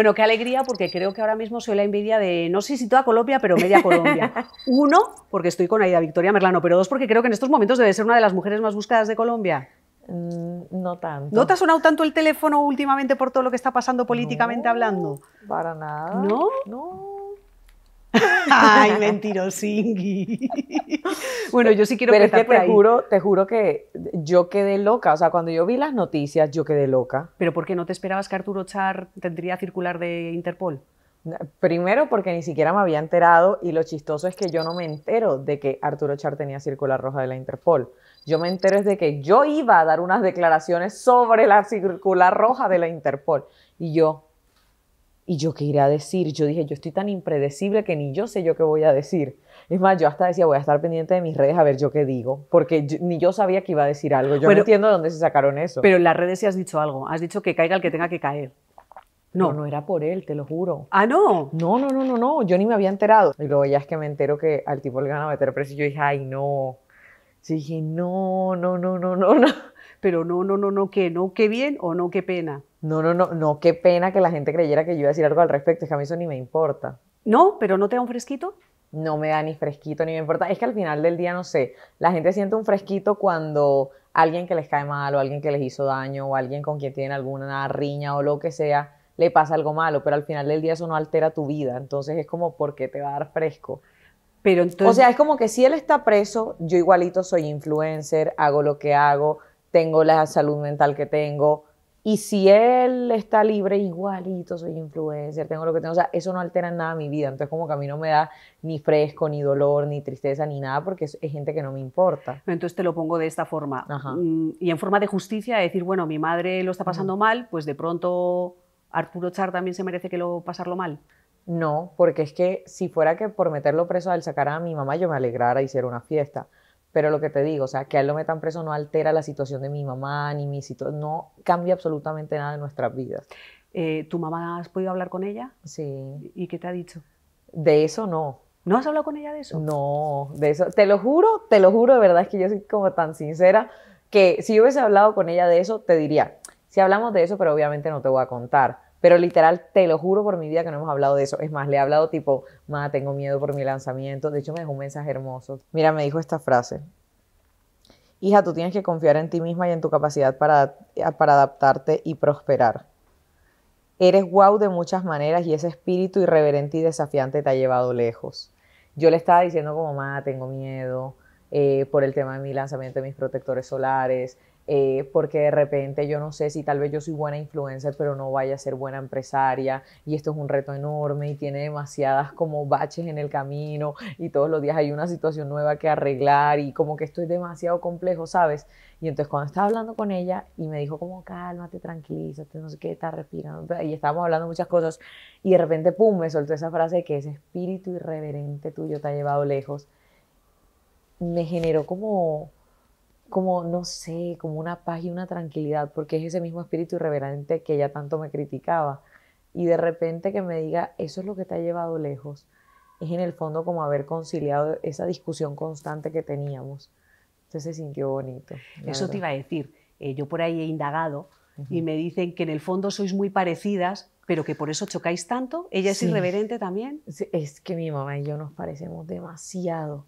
Bueno, qué alegría, porque creo que ahora mismo soy la envidia de, no sé si toda Colombia, pero media Colombia. Uno, porque estoy con Aida Victoria Merlano, pero dos, porque creo que en estos momentos debe ser una de las mujeres más buscadas de Colombia. Mm, no tanto. ¿No te ha sonado tanto el teléfono últimamente por todo lo que está pasando políticamente hablando? Para nada. ¿No? No Ay, mentirosingui. bueno, yo sí quiero Pero que te juro, te juro que yo quedé loca. O sea, cuando yo vi las noticias, yo quedé loca. ¿Pero por qué no te esperabas que Arturo Char tendría circular de Interpol? Primero porque ni siquiera me había enterado y lo chistoso es que yo no me entero de que Arturo Char tenía circular roja de la Interpol. Yo me entero es de que yo iba a dar unas declaraciones sobre la circular roja de la Interpol. Y yo, ¿Y yo qué iré a decir? Yo dije, yo estoy tan impredecible que ni yo sé yo qué voy a decir. Es más, yo hasta decía, voy a estar pendiente de mis redes a ver yo qué digo, porque ni yo sabía que iba a decir algo. Yo no entiendo de dónde se sacaron eso. Pero en las redes sí has dicho algo, has dicho que caiga el que tenga que caer. No, no, era por él, te lo juro. Ah, no. No, no, no, no, no, yo ni me había enterado. Y luego ya es que me entero que al tipo le van a meter preso y yo dije, ay, no. Sí, dije, no, no, no, no, no, no. Pero no, no, no, no, ¿qué? no, qué bien o no, qué pena. No, no, no, no, qué pena que la gente creyera que yo iba a decir algo al respecto, es que a mí eso ni me importa. No, pero no te da un fresquito. No me da ni fresquito ni me importa. Es que al final del día, no sé, la gente siente un fresquito cuando alguien que les cae mal o alguien que les hizo daño o alguien con quien tienen alguna riña o lo que sea, le pasa algo malo, pero al final del día eso no altera tu vida. Entonces es como, ¿por qué te va a dar fresco? Pero entonces... O sea, es como que si él está preso, yo igualito soy influencer, hago lo que hago, tengo la salud mental que tengo, y si él está libre, igualito soy influencer, tengo lo que tengo. O sea, eso no altera nada mi vida. Entonces, como que a mí no me da ni fresco, ni dolor, ni tristeza, ni nada, porque es, gente que no me importa. Entonces te lo pongo de esta forma. Mm, y en forma de justicia, decir, bueno, mi madre lo está pasando mal, pues de pronto Arturo Char también se merece que lo pasarlo mal. No, porque es que si fuera que por meterlo preso al sacar a mi mamá yo me alegrara, y hiciera una fiesta. Pero lo que te digo, o sea, que a él lo metan preso no altera la situación de mi mamá, ni mi situación, no cambia absolutamente nada de nuestras vidas. Eh, ¿Tu mamá has podido hablar con ella? Sí. ¿Y qué te ha dicho? De eso no. ¿No has hablado con ella de eso? No, de eso. Te lo juro, te lo juro, de verdad es que yo soy como tan sincera que si hubiese hablado con ella de eso, te diría, si hablamos de eso, pero obviamente no te voy a contar pero literal, te lo juro por mi vida que no hemos hablado de eso. Es más, le he hablado tipo, ma, tengo miedo por mi lanzamiento. De hecho, me dejó un mensaje hermoso. Mira, me dijo esta frase. Hija, tú tienes que confiar en ti misma y en tu capacidad para, adaptarte y prosperar. Eres guau wow de muchas maneras y ese espíritu irreverente y desafiante te ha llevado lejos. Yo le estaba diciendo como, ma, tengo miedo eh, por el tema de mi lanzamiento de mis protectores solares, eh, porque de repente yo no sé si tal vez yo soy buena influencer, pero no vaya a ser buena empresaria y esto es un reto enorme y tiene demasiadas como baches en el camino y todos los días hay una situación nueva que arreglar y como que esto es demasiado complejo, ¿sabes? Y entonces cuando estaba hablando con ella y me dijo como cálmate, tranquilízate, no sé qué, está respirando y estábamos hablando muchas cosas y de repente, ¡pum!, me soltó esa frase que ese espíritu irreverente tuyo te ha llevado lejos. Me generó como como, no sé, como una paz y una tranquilidad, porque es ese mismo espíritu irreverente que ella tanto me criticaba. Y de repente que me diga, eso es lo que te ha llevado lejos, es en el fondo como haber conciliado esa discusión constante que teníamos. Entonces se sintió bonito. Eso te iba a decir, eh, yo por ahí he indagado y me dicen que en el fondo sois muy parecidas, pero que por eso chocáis tanto. ¿Ella es irreverente también? Es que mi mamá y yo nos parecemos demasiado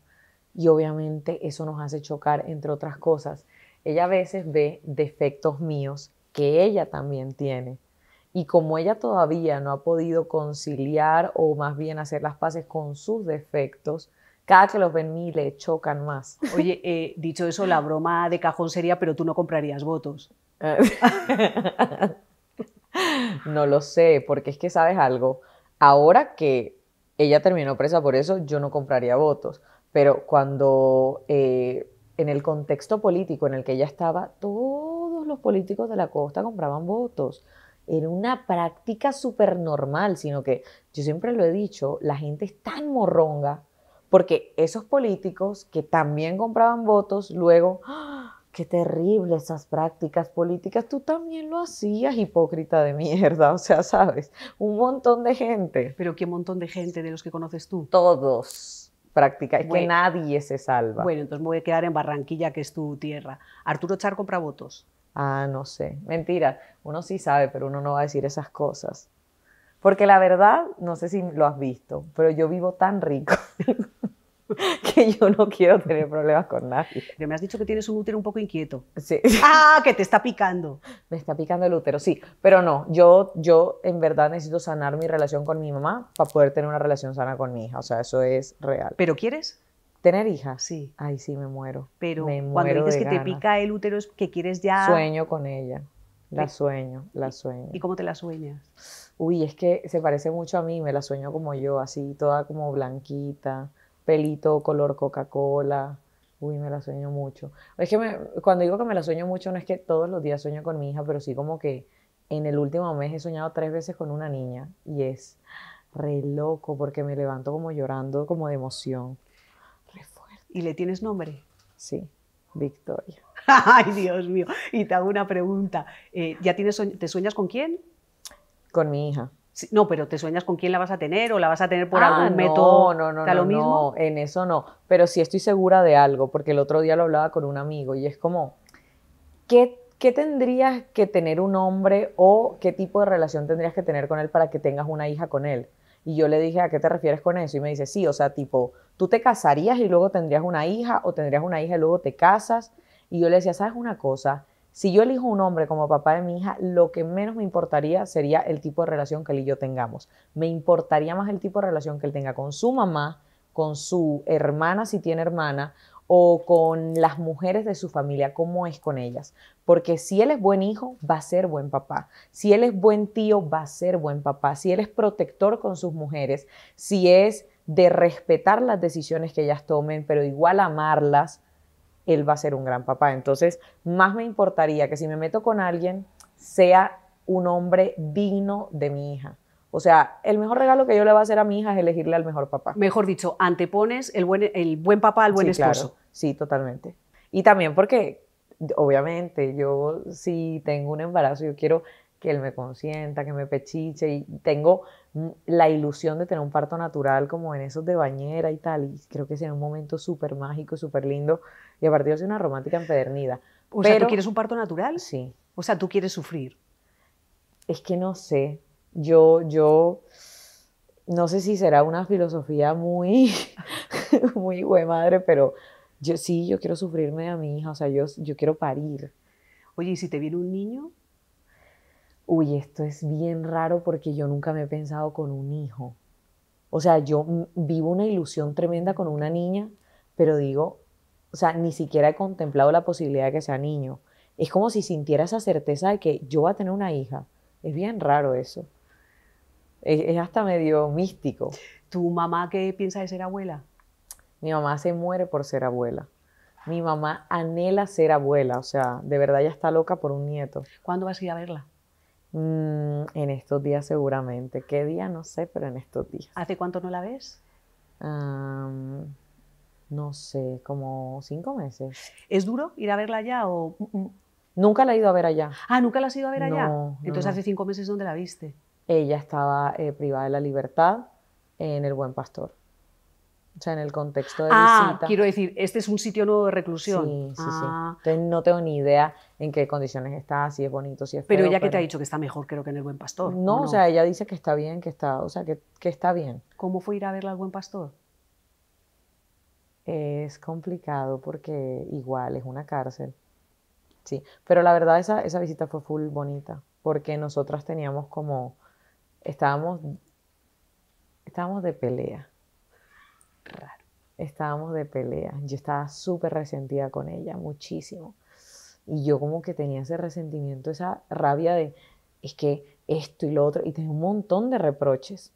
y obviamente eso nos hace chocar, entre otras cosas. Ella a veces ve defectos míos que ella también tiene. Y como ella todavía no ha podido conciliar o más bien hacer las paces con sus defectos, cada que los ven mí le chocan más. Oye, eh, dicho eso, la broma de cajón sería, pero tú no comprarías votos. no lo sé, porque es que sabes algo, ahora que ella terminó presa por eso, yo no compraría votos. Pero cuando eh, en el contexto político en el que ella estaba, todos los políticos de la costa compraban votos. Era una práctica súper normal, sino que yo siempre lo he dicho, la gente es tan morronga, porque esos políticos que también compraban votos, luego, ¡ah! qué terrible esas prácticas políticas, tú también lo hacías, hipócrita de mierda, o sea, sabes, un montón de gente. Pero qué montón de gente de los que conoces tú. Todos práctica. Es que nadie se salva. Bueno, entonces me voy a quedar en Barranquilla, que es tu tierra. Arturo Char compra votos. Ah, no sé. Mentira. Uno sí sabe, pero uno no va a decir esas cosas. Porque la verdad, no sé si lo has visto, pero yo vivo tan rico. que yo no quiero tener problemas con nadie. Pero me has dicho que tienes un útero un poco inquieto. Sí. ¡Ah! Que te está picando. Me está picando el útero, sí. Pero no, yo, yo en verdad necesito sanar mi relación con mi mamá para poder tener una relación sana con mi hija. O sea, eso es real. ¿Pero quieres? ¿Tener hija? Sí. Ay, sí, me muero. Pero cuando dices que te pica el útero es que quieres ya... Sueño con ella. La sueño, la sueño. ¿Y cómo te la sueñas? Uy, es que se parece mucho a mí, me la sueño como yo, así, toda como blanquita, pelito color Coca-Cola. Uy, me la sueño mucho. Es que cuando digo que me la sueño mucho, no es que todos los días sueño con mi hija, pero sí como que en el último mes he soñado tres veces con una niña y es re loco porque me levanto como llorando, como de emoción. Re fuerte. ¿Y le tienes nombre? Sí, Victoria. Ay, Dios mío. Y te hago una pregunta. Eh, ¿Ya tienes, te sueñas con quién? Con mi hija. No, pero te sueñas con quién la vas a tener o la vas a tener por ah, algún método. No, no, no, lo mismo? no, en eso no. Pero sí estoy segura de algo, porque el otro día lo hablaba con un amigo y es como, ¿qué, qué tendrías que tener un hombre o qué tipo de relación tendrías que tener con él para que tengas una hija con él? Y yo le dije, ¿a qué te refieres con eso? Y me dice, sí, o sea, tipo, tú te casarías y luego tendrías una hija o tendrías una hija y luego te casas. Y yo le decía, ¿sabes una cosa? Si yo elijo un hombre como papá de mi hija, lo que menos me importaría sería el tipo de relación que él y yo tengamos. Me importaría más el tipo de relación que él tenga con su mamá, con su hermana si tiene hermana, o con las mujeres de su familia, cómo es con ellas. Porque si él es buen hijo, va a ser buen papá. Si él es buen tío, va a ser buen papá. Si él es protector con sus mujeres, si es de respetar las decisiones que ellas tomen, pero igual amarlas, él va a ser un gran papá. Entonces, más me importaría que si me meto con alguien, sea un hombre digno de mi hija. O sea, el mejor regalo que yo le voy a hacer a mi hija es elegirle al mejor papá. Mejor dicho, antepones el buen, el buen papá al buen esposo. Sí, totalmente. Y también porque, obviamente, yo si tengo un embarazo, yo quiero que él me consienta, que me pechiche y tengo la ilusión de tener un parto natural como en esos de bañera y tal. Y creo que será un momento súper mágico, súper lindo y a partir de una romántica empedernida. O pero, quieres un parto natural? Sí. O sea, ¿tú quieres sufrir? Es que no sé. Yo, yo, no sé si será una filosofía muy, muy buena madre, pero yo sí, yo quiero sufrirme a mi hija. O sea, yo, yo quiero parir. Oye, ¿y si te viene un niño? Uy, esto es bien raro porque yo nunca me he pensado con un hijo. O sea, yo vivo una ilusión tremenda con una niña, pero digo, o sea, ni siquiera he contemplado la posibilidad de que sea niño. Es como si sintiera esa certeza de que yo voy a tener una hija. Es bien raro eso. Es, hasta medio místico. ¿Tu mamá qué piensa de ser abuela? Mi mamá se muere por ser abuela. Mi mamá anhela ser abuela, o sea, de verdad ya está loca por un nieto. ¿Cuándo vas a ir a verla? Mm, en estos días seguramente. ¿Qué día? No sé, pero en estos días. ¿Hace cuánto no la ves? Ah no sé, como cinco meses. ¿Es duro ir a verla allá o...? Mm, mm? Nunca la he ido a ver allá. Ah, ¿nunca la has ido a ver allá? No, Entonces hace cinco meses ¿dónde la viste? Ella estaba eh, privada de la libertad en El Buen Pastor. O sea, en el contexto de ah, quiero decir, este es un sitio nuevo de reclusión. Sí, sí, sí. Ah. Entonces no tengo ni idea en qué condiciones está, si es bonito, si es Pero ella que te ha dicho que está mejor, creo que en El Buen Pastor. No, o sea, ella dice que está bien, que está, o sea, que, que está bien. ¿Cómo fue ir a verla al Buen Pastor? es complicado porque igual es una cárcel. Sí, pero la verdad esa, esa visita fue full bonita porque nosotras teníamos como, estábamos, estábamos de pelea. Raro. Estábamos de pelea. Yo estaba súper resentida con ella, muchísimo. Y yo como que tenía ese resentimiento, esa rabia de, es que esto y lo otro, y tenía un montón de reproches.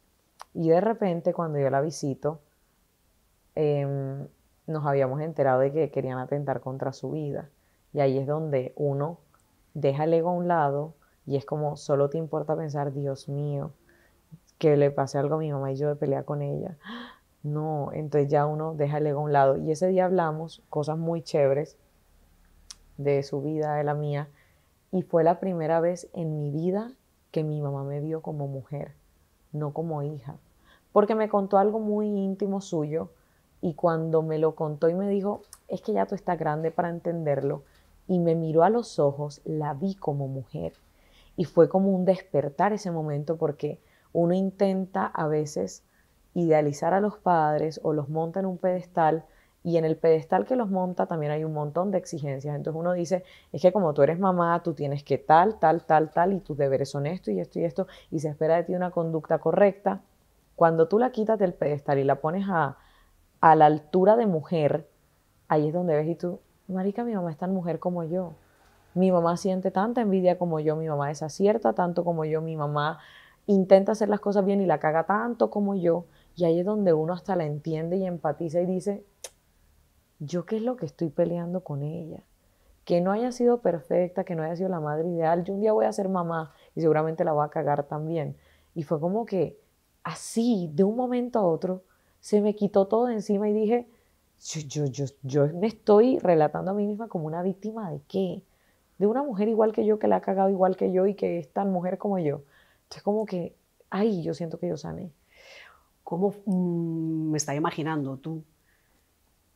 Y de repente cuando yo la visito, em, nos habíamos enterado de que querían atentar contra su vida. Y ahí es donde uno deja el ego a un lado y es como solo te importa pensar, Dios mío, que le pase algo a mi mamá y yo de pelear con ella. No, entonces ya uno deja el ego a un lado. Y ese día hablamos cosas muy chéveres de su vida, de la mía. Y fue la primera vez en mi vida que mi mamá me vio como mujer, no como hija. Porque me contó algo muy íntimo suyo y cuando me lo contó y me dijo, es que ya tú estás grande para entenderlo, y me miró a los ojos, la vi como mujer. Y fue como un despertar ese momento porque uno intenta a veces idealizar a los padres o los monta en un pedestal y en el pedestal que los monta también hay un montón de exigencias. Entonces uno dice, es que como tú eres mamá, tú tienes que tal, tal, tal, tal, y tus deberes son esto y esto y esto, y se espera de ti una conducta correcta. Cuando tú la quitas del pedestal y la pones a, a la altura de mujer, ahí es donde ves y tú, marica, mi mamá es tan mujer como yo. Mi mamá siente tanta envidia como yo, mi mamá es desacierta tanto como yo, mi mamá intenta hacer las cosas bien y la caga tanto como yo. Y ahí es donde uno hasta la entiende y empatiza y dice, ¿yo qué es lo que estoy peleando con ella? Que no haya sido perfecta, que no haya sido la madre ideal. Yo un día voy a ser mamá y seguramente la voy a cagar también. Y fue como que así, de un momento a otro, se me quitó todo de encima y dije, yo, yo, yo, me estoy relatando a mí misma como una víctima de qué? De una mujer igual que yo, que la ha cagado igual que yo y que es tan mujer como yo. es como que, ay, yo siento que yo sane ¿Cómo mm, me estás imaginando tú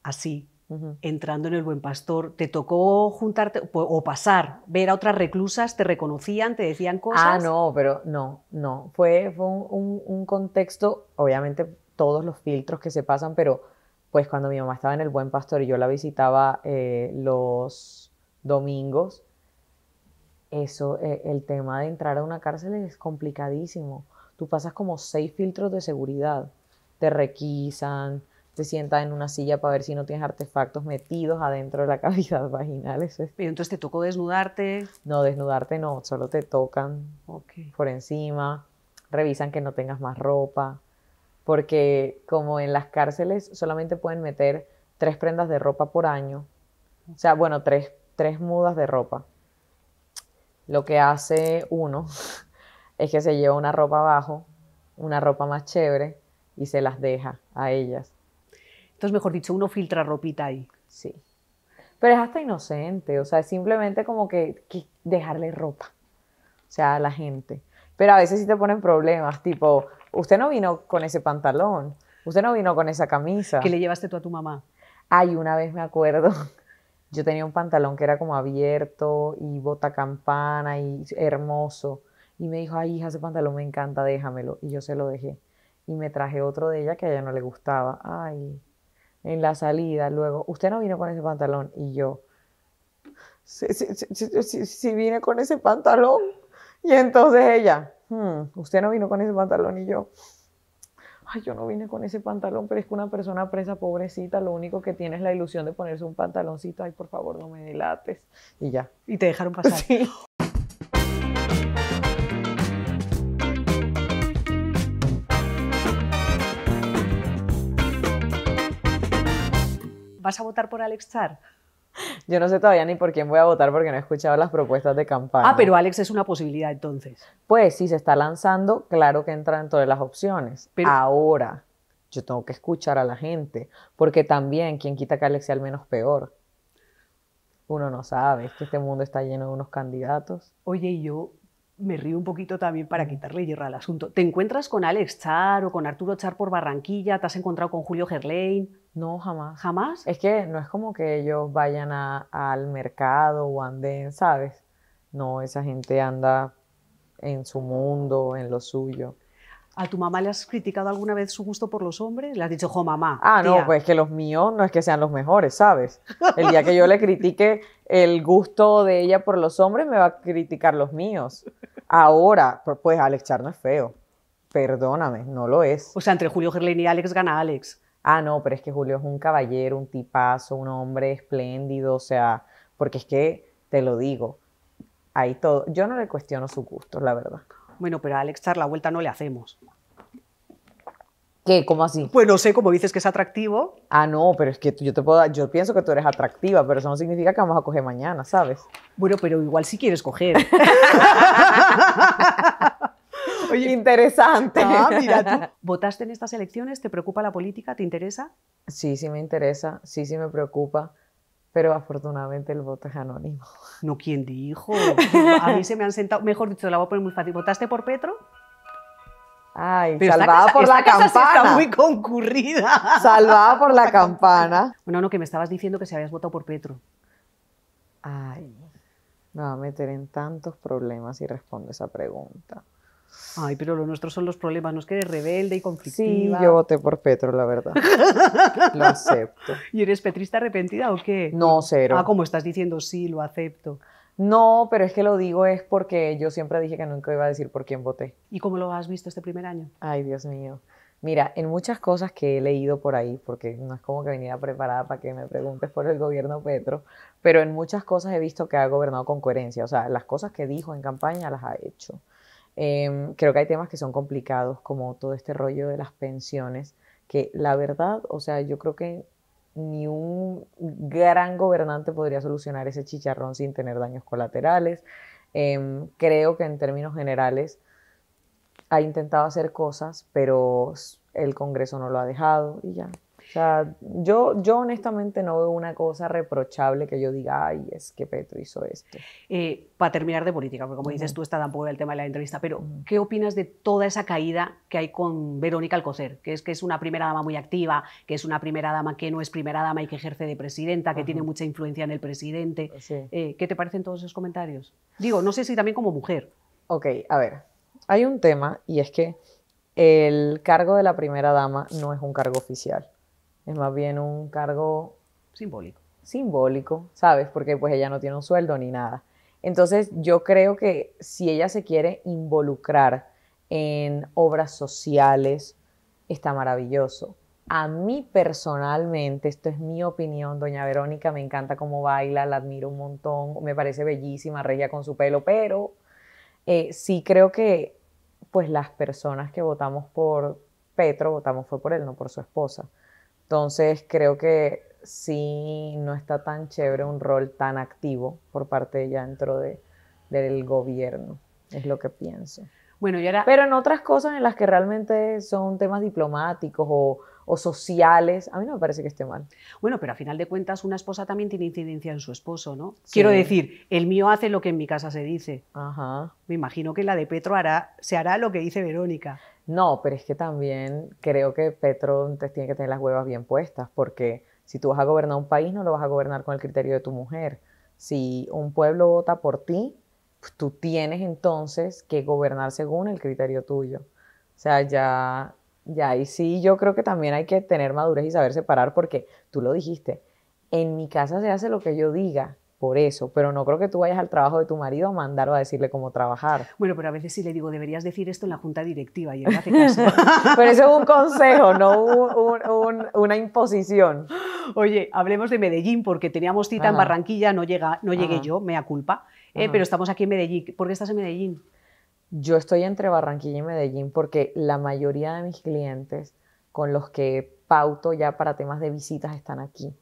así, entrando en el buen pastor? ¿Te tocó juntarte o pasar, ver a otras reclusas? ¿Te reconocían? ¿Te decían ah, cosas? Ah, no, pero no, no. Fue, un contexto, obviamente todos los filtros que se pasan, pero pues cuando mi mamá estaba en el Buen Pastor y yo la visitaba eh, los domingos, eso, e, el tema de entrar a una cárcel es complicadísimo. Tú pasas como seis filtros de seguridad, te requisan, te sientas en una silla para ver si no tienes artefactos metidos adentro de la cavidad vaginal. Pero entonces te tocó desnudarte. No, desnudarte no, solo te tocan por encima, revisan que no tengas más ropa porque como en las cárceles solamente pueden meter tres prendas de ropa por año, o sea, bueno, tres, tres mudas de ropa. Lo que hace uno es que se lleva una ropa abajo, una ropa más chévere, y se las deja a ellas. Entonces, mejor dicho, uno filtra ropita ahí. Sí. Pero es hasta inocente, o sea, es simplemente como que, que dejarle ropa, o sea, a la gente. Pero a veces sí te ponen problemas, tipo, usted no vino con ese pantalón, usted no vino con esa camisa. ¿Qué le llevaste tú a tu mamá? Ay, una vez me acuerdo, yo tenía un pantalón que era como abierto y bota campana y hermoso. Y me dijo, ay, hija, ese pantalón me encanta, déjamelo. Y yo se lo dejé. Y me traje otro de ella que a ella no le gustaba. Ay, en la salida, luego, usted no vino con ese pantalón. Y yo, sí, sí, sí vine con ese pantalón. Y entonces ella, Hmm, usted no vino con ese pantalón y yo, ay, yo no vine con ese pantalón, pero es que una persona presa, pobrecita, lo único que tiene es la ilusión de ponerse un pantaloncito, ay, por favor, no me delates. Y ya. Y te dejaron pasar. ¿Vas a votar por Alex Char? Yo no sé todavía ni por quién voy a votar porque no he escuchado las propuestas de campaña. Ah, pero Alex es una posibilidad entonces. Pues si se está lanzando, claro que entra en todas las opciones. Pero... Ahora, yo tengo que escuchar a la gente, porque también quien quita que Alex sea el menos peor. Uno no sabe, que este mundo está lleno de unos candidatos. Oye, yo me río un poquito también para quitarle hierro al asunto. ¿Te encuentras con Alex Char o con Arturo Char por Barranquilla? ¿Te has encontrado con Julio Gerlain? No, jamás. ¿Jamás? Es que no es como que ellos vayan al mercado o anden, ¿sabes? No, esa gente anda en su mundo, en lo suyo. ¿A tu mamá le has criticado alguna vez su gusto por los hombres? Le has dicho, jo, mamá. Ah, no, pues que los míos no es que sean los mejores, ¿sabes? El día que yo le critique el gusto de ella por los hombres, me va a criticar los míos. Ahora, pues, pues Alex Char no es feo. Perdóname, no lo es. O sea, entre Julio Gerlín y Alex gana Alex. Ah, no, pero es que Julio es un caballero, un tipazo, un hombre espléndido, o sea, porque es que, te lo digo, hay todo. Yo no le cuestiono su gusto, la verdad. Bueno, pero a Alex Char la vuelta no le hacemos. ¿Qué? ¿Cómo así? Pues no sé, como dices que es atractivo. Ah, no, pero es que yo te puedo yo pienso que tú eres atractiva, pero eso no significa que vamos a coger mañana, ¿sabes? Bueno, pero igual si sí quieres coger. Oye, interesante. Ah, ¿Votaste en estas elecciones? ¿Te preocupa la política? ¿Te interesa? Sí, sí me interesa, sí, sí me preocupa. Pero afortunadamente el voto es anónimo. No, ¿quién dijo? A mí se me han sentado, mejor dicho, la voy a poner muy fácil. ¿Votaste por Petro? Ay, salvada por la campana. está muy concurrida. Salvada por la campana. Bueno, no, que me estabas diciendo que si habías votado por Petro. Ay me va a meter en tantos problemas si respondo esa pregunta. Ay, pero lo nuestro son los problemas, no es que eres rebelde y conflictiva. Sí, yo voté por Petro, la verdad. lo acepto. ¿Y eres petrista arrepentida o qué? No, cero. Ah, como estás diciendo, sí, lo acepto. No, pero es que lo digo es porque yo siempre dije que nunca iba a decir por quién voté. ¿Y cómo lo has visto este primer año? Ay, Dios mío. Mira, en muchas cosas que he leído por ahí, porque no es como que venía preparada para que me preguntes por el gobierno Petro, pero en muchas cosas he visto que ha gobernado con coherencia, o sea, las cosas que dijo en campaña las ha hecho. Em, creo que hay temas que son complicados, como todo este rollo de las pensiones, que la verdad, o sea, yo creo que ni un gran gobernante podría solucionar ese chicharrón sin tener daños colaterales. Em, creo que en términos generales, ha intentado hacer cosas, pero el Congreso no lo ha dejado y ya. O sea, yo, yo honestamente no veo una cosa reprochable que yo diga, ay, es que Petro hizo esto. Eh, para terminar de política, porque como dices tú, está tampoco el tema de la entrevista, pero ¿qué opinas de toda esa caída que hay con Verónica Alcocer? Que es que es una primera dama muy activa, que es una primera dama que no es primera dama y que ejerce de presidenta, que tiene mucha influencia en el presidente. Eh, ¿Qué te parecen todos esos comentarios? Digo, no sé si también como mujer. Ok, a ver, hay un tema y es que el cargo de la primera dama no es un cargo oficial, es más bien un cargo simbólico. Simbólico, ¿sabes? Porque pues ella no tiene un sueldo ni nada. Entonces yo creo que si ella se quiere involucrar en obras sociales, está maravilloso. A mí personalmente, esto es mi opinión, doña Verónica, me encanta cómo baila, la admiro un montón, me parece bellísima, regia con su pelo, pero eh, sí creo que pues las personas que votamos por Petro, votamos fue por él, no por su esposa. Entonces creo que sí no está tan chévere un rol tan activo por parte de ella dentro de, del gobierno, es lo que pienso. Bueno, y Pero en otras cosas en las que realmente son temas diplomáticos o o sociales. A mí no me parece que esté mal. Bueno, pero a final de cuentas una esposa también tiene incidencia en su esposo, ¿no? Quiero decir, el mío hace lo que en mi casa se dice. Ajá. Me imagino que la de Petro hará, se hará lo que dice Verónica. No, pero es que también creo que Petro te tiene que tener las huevas bien puestas, porque si tú vas a gobernar un país, no lo vas a gobernar con el criterio de tu mujer. Si un pueblo vota por ti, tú tienes entonces que gobernar según el criterio tuyo. O sea, ya ya, y sí, yo creo que también hay que tener madurez y saber separar porque tú lo dijiste, en mi casa se hace lo que yo diga, por eso, pero no creo que tú vayas al trabajo de tu marido a mandarlo a decirle cómo trabajar. Bueno, pero a veces sí le digo, deberías decir esto en la junta directiva y él hace caso. pero eso es un consejo, no una imposición. Oye, hablemos de Medellín porque teníamos cita en Barranquilla, no, llega, no llegué yo, mea culpa, eh, pero estamos aquí en Medellín. ¿Por qué estás en Medellín? Yo estoy entre Barranquilla y Medellín porque la mayoría de mis clientes con los que pauto ya para temas de visitas están aquí.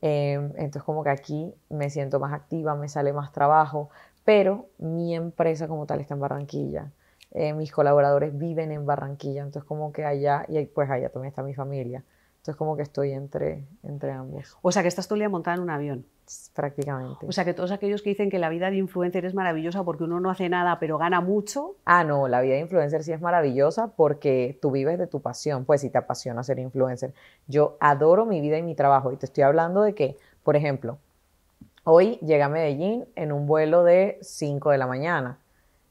Em, entonces como que aquí me siento más activa, me sale más trabajo, pero mi empresa como tal está en Barranquilla. Eh, mis colaboradores viven en Barranquilla, entonces como que allá, y pues allá también está mi familia. Entonces como que estoy entre, entre ambos. O sea que estás tú el montada en un avión prácticamente. O sea, que todos aquellos que dicen que la vida de influencer es maravillosa porque uno no hace nada pero gana mucho. Ah, no, la vida de influencer sí es maravillosa porque tú vives de tu pasión, pues si te apasiona ser influencer. Yo adoro mi vida y mi trabajo y te estoy hablando de que, por ejemplo, hoy llegué a Medellín en un vuelo de 5 de la mañana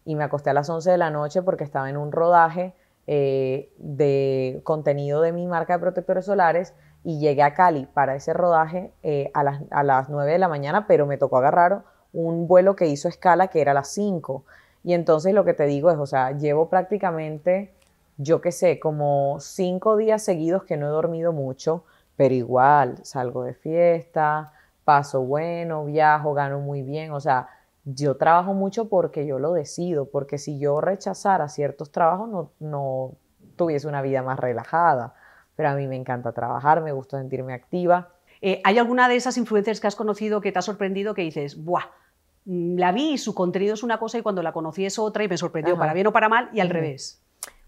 y me acosté a las 11 de la noche porque estaba en un rodaje eh, de contenido de mi marca de protectores solares y llegué a Cali para ese rodaje eh, a, las, a las 9 de la mañana, pero me tocó agarrar un vuelo que hizo escala que era a las 5. Y entonces lo que te digo es, o sea, llevo prácticamente, yo qué sé, como 5 días seguidos que no he dormido mucho, pero igual salgo de fiesta, paso bueno, viajo, gano muy bien, o sea, yo trabajo mucho porque yo lo decido, porque si yo rechazara ciertos trabajos no, no tuviese una vida más relajada pero a mí me encanta trabajar, me gusta sentirme activa. Eh, ¿Hay alguna de esas influencers que has conocido que te ha sorprendido que dices, ¡buah! Mm, la vi y su contenido es una cosa y cuando la conocí es otra y me sorprendió para bien o para mal y al revés.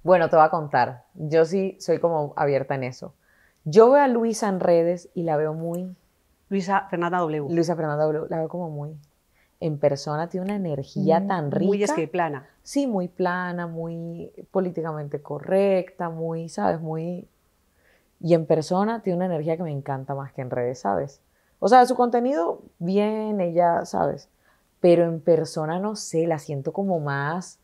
Bueno, te voy a contar. Yo sí soy como abierta en eso. Yo veo a Luisa en redes y la veo muy... Luisa Fernanda W. Luisa Fernanda W. La veo como muy... En persona tiene una energía mm, tan rica. Muy es que plana. Sí, muy plana, muy políticamente correcta, muy, ¿sabes? Muy y en persona tiene una energía que me encanta más que en redes, ¿sabes? O sea, su contenido, bien, ella, ¿sabes? Pero en persona, no sé, la siento como más,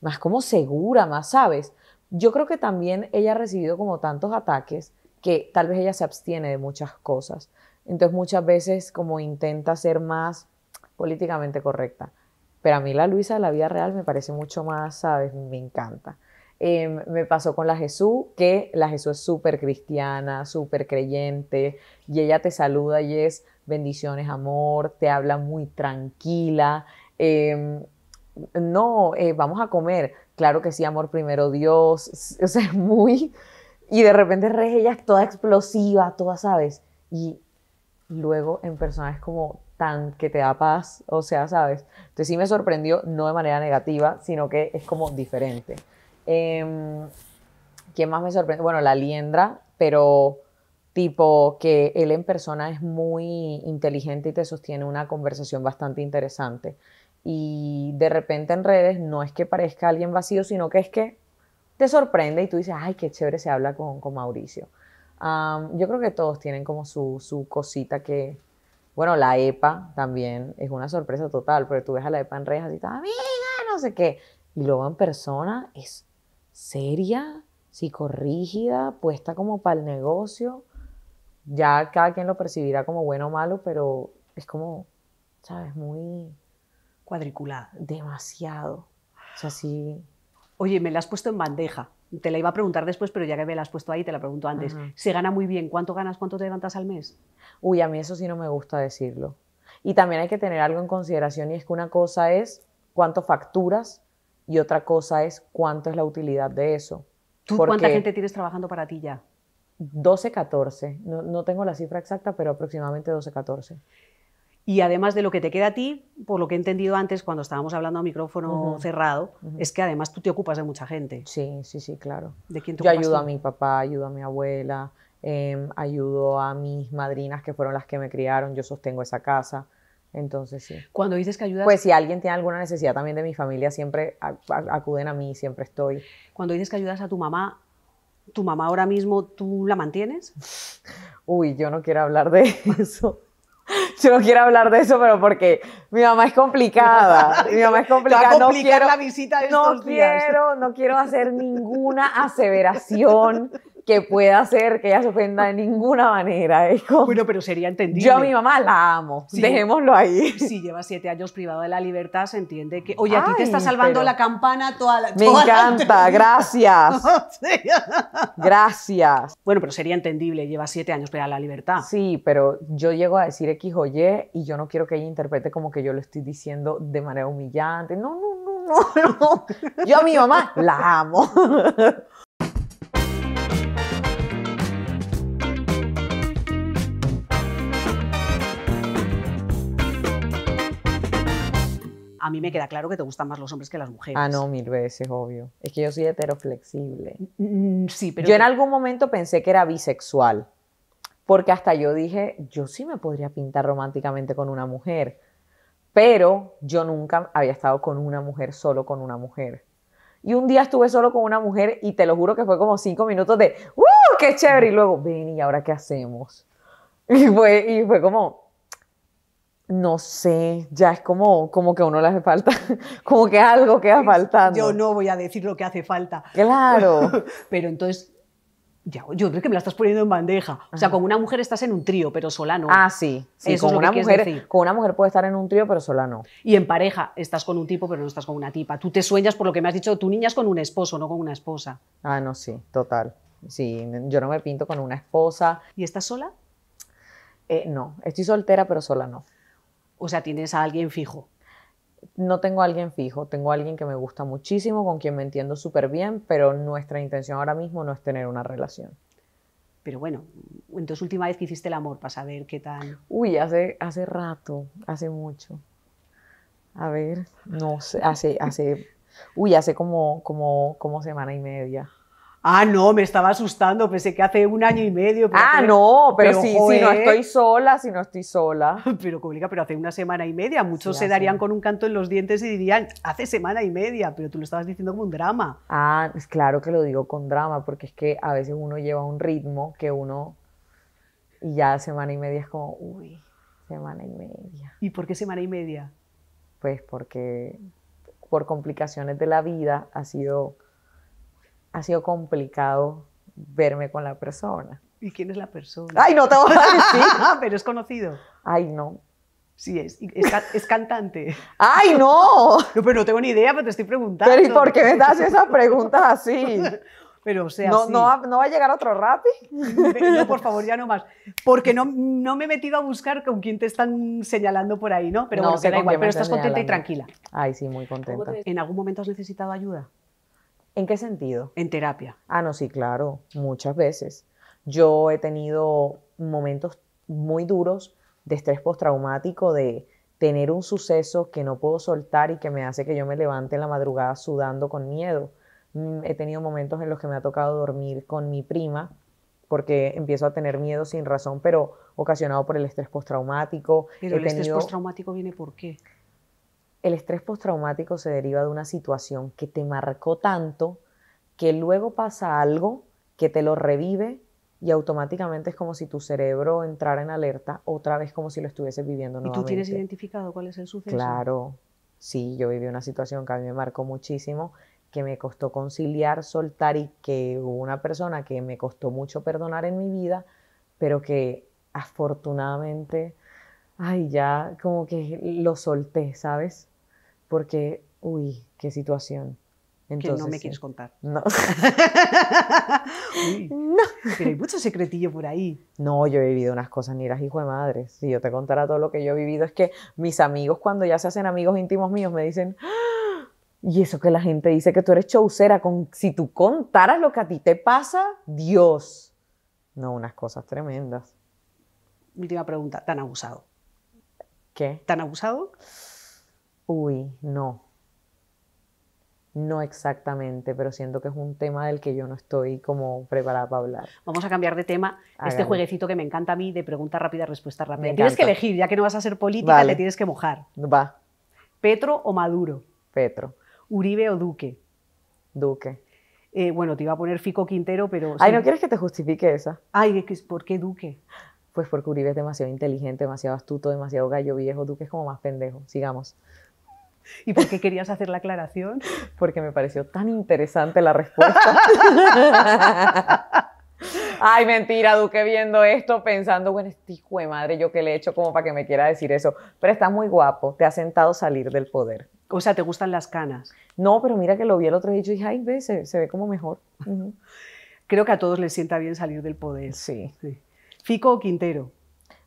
más como segura, más, ¿sabes? Yo creo que también ella ha recibido como tantos ataques que tal vez ella se abstiene de muchas cosas. Entonces muchas veces como intenta ser más políticamente correcta. Pero a mí la Luisa de la vida real me parece mucho más, ¿sabes? Me encanta. Em, me pasó con la Jesús, que la Jesús es súper cristiana, súper creyente, y ella te saluda y es bendiciones, amor, te habla muy tranquila. Em, no, eh, vamos a comer. Claro que sí, amor, primero Dios. O sea, es muy... Y de repente reyes, ella es toda explosiva, toda, ¿sabes? Y luego en persona es como tan que te da paz, o sea, ¿sabes? Entonces sí me sorprendió, no de manera negativa, sino que es como diferente. Eh, em, ¿Quién más me sorprende? Bueno, la liendra, pero tipo que él en persona es muy inteligente y te sostiene una conversación bastante interesante. Y de repente en redes no es que parezca alguien vacío, sino que es que te sorprende y tú dices, ay, qué chévere se habla con, Mauricio. yo creo que todos tienen como su, su, cosita que, bueno, la EPA también es una sorpresa total, porque tú ves a la EPA en redes así, amiga, no sé qué. Y luego en persona es seria, psicorrígida, puesta como para el negocio. Ya cada quien lo percibirá como bueno o malo, pero es como, ¿sabes? Muy... Cuadriculada. Demasiado. O sea, Oye, me la has puesto en bandeja. Te la iba a preguntar después, pero ya que me la has puesto ahí, te la pregunto antes. ¿Se gana muy bien? ¿Cuánto ganas? ¿Cuánto te levantas al mes? Uy, a mí eso sí no me gusta decirlo. Y también hay que tener algo en consideración y es que una cosa es cuánto facturas y otra cosa es cuánto es la utilidad de eso. ¿Tú cuánta gente tienes trabajando para ti ya? 12, 14. No, tengo la cifra exacta, pero aproximadamente 12, 14. Y además de lo que te queda a ti, por lo que he entendido antes cuando estábamos hablando a micrófono cerrado, es que además tú te ocupas de mucha gente. Sí, sí, sí, claro. ¿De quién te Yo ayudo a mi papá, ayudo a mi abuela, em, ayudo a mis madrinas que fueron las que me criaron, yo sostengo esa casa, entonces sí. Cuando dices que ayudas... Pues si alguien tiene alguna necesidad también de mi familia, siempre acuden a mí, siempre estoy. Cuando dices que ayudas a tu mamá, ¿tu mamá ahora mismo tú la mantienes? Uy, yo no quiero hablar de eso. Yo no quiero hablar de eso, pero porque mi mamá es complicada. Mi mamá es complicada. No quiero la visita de estos no quiero, no quiero hacer ninguna aseveración que pueda hacer que ella se ofenda de ninguna manera. hijo. bueno, pero sería entendible. Yo a mi mamá la amo, dejémoslo ahí. Si lleva siete años privado de la libertad, se entiende que, oye, a ti te está salvando la campana toda la... Me encanta, gracias. gracias. Bueno, pero sería entendible, lleva siete años privada de la libertad. Sí, pero yo llego a decir X o Y y yo no quiero que ella interprete como que yo lo estoy diciendo de manera humillante. no, no, no, no. Yo a mi mamá la amo. a mí me queda claro que te gustan más los hombres que las mujeres. Ah, no, mil veces, obvio. Es que yo soy heteroflexible. sí, pero... Yo en algún momento pensé que era bisexual, porque hasta yo dije, yo sí me podría pintar románticamente con una mujer, pero yo nunca había estado con una mujer, solo con una mujer. Y un día estuve solo con una mujer y te lo juro que fue como cinco minutos de, ¡uh, qué chévere! Y luego, ven, ¿y ahora qué hacemos? Y fue, y fue como, no sé, ya es como, como que a uno le hace falta, como que algo queda faltando. Yo no voy a decir lo que hace falta. Claro. Pero entonces, ya, yo creo que me la estás poniendo en bandeja. O sea, con una mujer estás en un trío, pero sola no. Ah, sí. sí Eso con, una mujer, decir. con una mujer puede estar en un trío, pero sola no. Y en pareja estás con un tipo, pero no estás con una tipa. Tú te sueñas, por lo que me has dicho, tú niñas con un esposo, no con una esposa. Ah, no, sí, total. Sí, yo no me pinto con una esposa. ¿Y estás sola? Eh, no, estoy soltera, pero sola no. O sea, tienes a alguien fijo. No tengo a alguien fijo, tengo a alguien que me gusta muchísimo, con quien me entiendo súper bien, pero nuestra intención ahora mismo no es tener una relación. Pero bueno, entonces última vez que hiciste el amor para saber qué tal. Uy, hace, hace rato, hace mucho. A ver, no sé, hace, hace, uy, hace como, como, como semana y media. Ah, no, me estaba asustando, pensé que hace un año y medio. ah, no, pero, si, no estoy sola, si no estoy sola. Pero, complica, pero hace una semana y media, muchos se darían con un canto en los dientes y dirían, hace semana y media, pero tú lo estabas diciendo como un drama. Ah, es claro que lo digo con drama, porque es que a veces uno lleva un ritmo que uno, y ya semana y media es como, uy, semana y media. ¿Y por qué semana y media? Pues porque por complicaciones de la vida ha sido ha sido complicado verme con la persona. ¿Y quién es la persona? Ay, no te voy a decir. Ah, pero es conocido. Ay, no. Sí, es, es, cantante. ¡Ay, no! no! Pero no tengo ni idea, pero te estoy preguntando. Pero ¿y por qué me das esas preguntas así? Pero o sea, no, sí. no, va a llegar otro rapi. No, por favor, ya no más. Porque no, no me he metido a buscar con quién te están señalando por ahí, ¿no? Pero pero estás contenta y tranquila. Ay, sí, muy contenta. ¿En algún momento has necesitado ayuda? ¿En qué sentido? En terapia. Ah, no, sí, claro, muchas veces. Yo he tenido momentos muy duros de estrés postraumático, de tener un suceso que no puedo soltar y que me hace que yo me levante en la madrugada sudando con miedo. Mm, he tenido momentos en los que me ha tocado dormir con mi prima porque empiezo a tener miedo sin razón, pero ocasionado por el estrés postraumático. Pero el estrés postraumático viene por qué? El estrés postraumático se deriva de una situación que te marcó tanto que luego pasa algo que te lo revive y automáticamente es como si tu cerebro entrara en alerta, otra vez como si lo estuvieses viviendo nuevamente. ¿Y tú tienes identificado cuál es el suceso? Claro, sí, yo viví una situación que a mí me marcó muchísimo, que me costó conciliar, soltar y que hubo una persona que me costó mucho perdonar en mi vida, pero que afortunadamente, ay, ya como que lo solté, ¿sabes? porque, uy, qué situación. Entonces, que no me quieres contar. No. Uy, no. Pero hay mucho secretillo por ahí. No, yo he vivido unas cosas ni las hijo de madre. Si yo te contara todo lo que yo he vivido, es que mis amigos, cuando ya se hacen amigos íntimos míos, me dicen. Ah, y eso que la gente dice que tú eres chaucera, si tú contaras lo que a ti te pasa, Dios. No, unas cosas tremendas. Última pregunta, ¿tan abusado? ¿Qué? ¿Tan abusado? Uy, no. No exactamente, pero siento que es un tema del que yo no estoy como preparada para hablar. Vamos a cambiar de tema. Este jueguecito que me encanta a mí de pregunta rápida, respuesta rápida. tienes que elegir, ya que no vas a ser política, le tienes que mojar. Va. ¿Petro o Maduro? Petro. ¿Uribe o Duque? Duque. Eh, bueno, te iba a poner Fico Quintero, pero... Ay, ¿no quieres que te justifique esa? Ay, ¿por qué Duque? Pues porque Uribe es demasiado inteligente, demasiado astuto, demasiado gallo viejo. Duque es como más pendejo. Sigamos. ¿Y por qué querías hacer la aclaración? Porque me pareció tan interesante la respuesta. Ay, mentira, Duque viendo esto pensando, bueno, este hijo de madre, yo qué le he hecho como para que me quiera decir eso. Pero está muy guapo, te ha sentado salir del poder. O sea, ¿te gustan las canas? No, pero mira que lo vi el otro día y dije, ay, ve, se, ve como mejor. Creo que a todos les sienta bien salir del poder. Sí. ¿Fico o Quintero?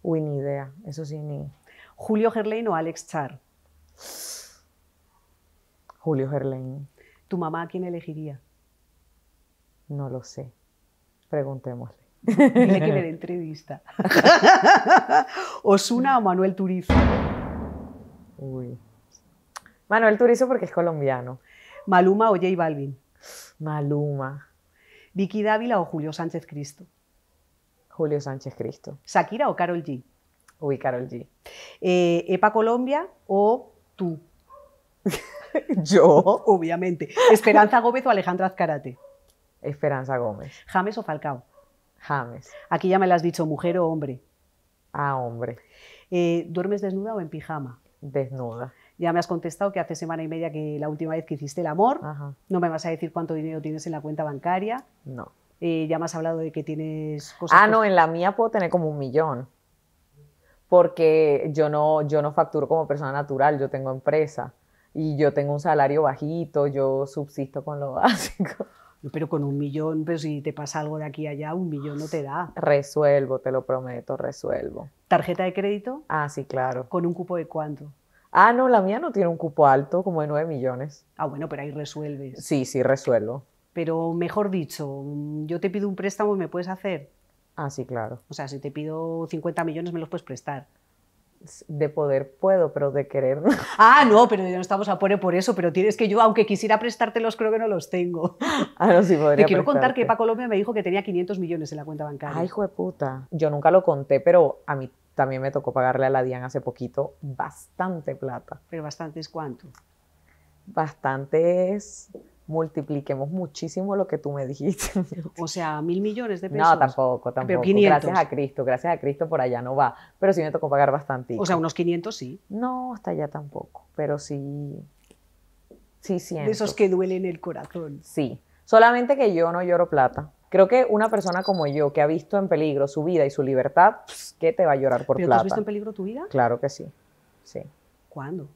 Uy, ni idea, eso sí, ni. ¿Julio Gerlain o Alex Char? Julio Gerlain. ¿Tu mamá a quién elegiría? No lo sé. Preguntémosle. Dile que me dé entrevista. ¿Osuna o Manuel Turizo? Uy. Manuel Turizo porque es colombiano. ¿Maluma o J Balvin? Maluma. ¿Vicky Dávila o Julio Sánchez Cristo? Julio Sánchez Cristo. ¿Sakira o Carol G? Uy, Carol G. Eh, ¿Epa Colombia o tú? Yo. Obviamente. Esperanza Gómez o Alejandra Azcarate. Esperanza Gómez. James o Falcao. James. Aquí ya me lo has dicho, mujer o hombre. Ah, hombre. Eh, ¿Duermes desnuda o en pijama? Desnuda. Ya me has contestado que hace semana y media que la última vez que hiciste el amor. No me vas a decir cuánto dinero tienes en la cuenta bancaria. No. Eh, ya me has hablado de que tienes cosas. Ah, no, en la mía puedo tener como un millón. Porque yo no, yo no facturo como persona natural, yo tengo empresa y yo tengo un salario bajito, yo subsisto con lo básico. Pero con un millón, pero si te pasa algo de aquí a allá, un millón no te da. Resuelvo, te lo prometo, resuelvo. ¿Tarjeta de crédito? Ah, sí, claro. ¿Con un cupo de cuánto? Ah, no, la mía no tiene un cupo alto, como de nueve millones. Ah, bueno, pero ahí resuelves. Sí, sí, resuelvo. Pero mejor dicho, yo te pido un préstamo y me puedes hacer. Ah, sí, claro. O sea, si te pido 50 millones, me los puedes prestar de poder puedo, pero de querer Ah, no, pero ya no estamos a poner por eso, pero tienes que yo, aunque quisiera prestártelos, creo que no los tengo. Ah, no, sí podría Te quiero contar que Paco Colombia me dijo que tenía 500 millones en la cuenta bancaria. Ay, hijo de puta. Yo nunca lo conté, pero a mí también me tocó pagarle a la DIAN hace poquito bastante plata. ¿Pero bastantes es cuánto? Bastante multipliquemos muchísimo lo que tú me dijiste. O sea, mil millones de pesos. No, tampoco, tampoco. Gracias a Cristo, gracias a Cristo por allá no va. Pero sí me tocó pagar bastante. O sea, unos 500 sí. No, hasta allá tampoco, pero sí, sí siento. De esos que duelen el corazón. Sí, solamente que yo no lloro plata. Creo que una persona como yo que ha visto en peligro su vida y su libertad, ¿qué te va a llorar por plata? ¿Pero has visto en peligro tu vida? Claro que sí, sí. ¿Cuándo?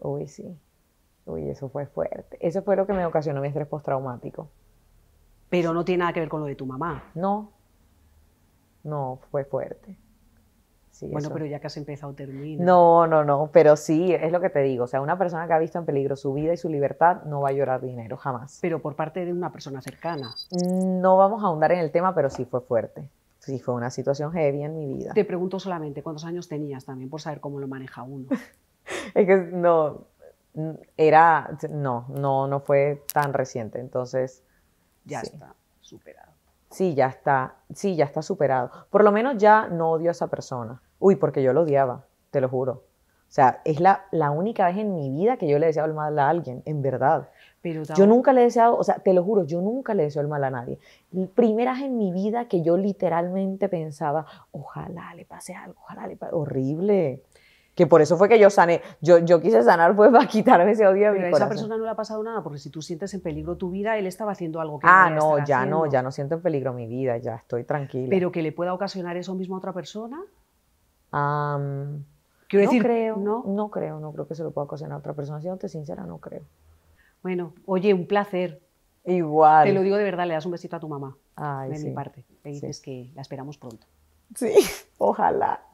Uy, sí. Uy, eso fue fuerte. Eso fue lo que me ocasionó mi estrés postraumático. Pero no tiene nada que ver con lo de tu mamá. No, no, fue fuerte. Sí, bueno, pero ya que has empezado, termina. No, no, no, pero sí, es lo que te digo. O sea, una persona que ha visto en peligro su vida y su libertad no va a llorar dinero jamás. Pero por parte de una persona cercana. No vamos a ahondar en el tema, pero sí fue fuerte. Sí, fue una situación heavy en mi vida. Te pregunto solamente, ¿cuántos años tenías también por saber cómo lo maneja uno? es que no, era, no, no, no fue tan reciente, entonces... Ya está superado. Sí, ya está, sí, ya está superado. Por lo menos ya no odio a esa persona. Uy, porque yo lo odiaba, te lo juro. O sea, es la, la única vez en mi vida que yo le he deseado el mal a alguien, en verdad. yo nunca le he deseado, o sea, te lo juro, yo nunca le deseo el mal a nadie. primera vez en mi vida que yo literalmente pensaba, ojalá le pase algo, ojalá le pase, horrible. Que por eso fue que yo sané. Yo, yo quise sanar fue pues, para quitarme ese odio de a esa persona no le ha pasado nada, porque si tú sientes en peligro tu vida, él estaba haciendo algo que ah, no ya no, ya no siento en peligro mi vida, ya estoy tranquila. Pero que le pueda ocasionar eso mismo a otra persona. Quiero no creo, ¿no? no creo, no creo que se lo pueda ocasionar a otra persona. te sincera, no creo. Bueno, oye, un placer. Igual. Te lo digo de verdad, le das un besito a tu mamá. Ay, de mi parte. Le dices que la esperamos pronto. Sí, ojalá.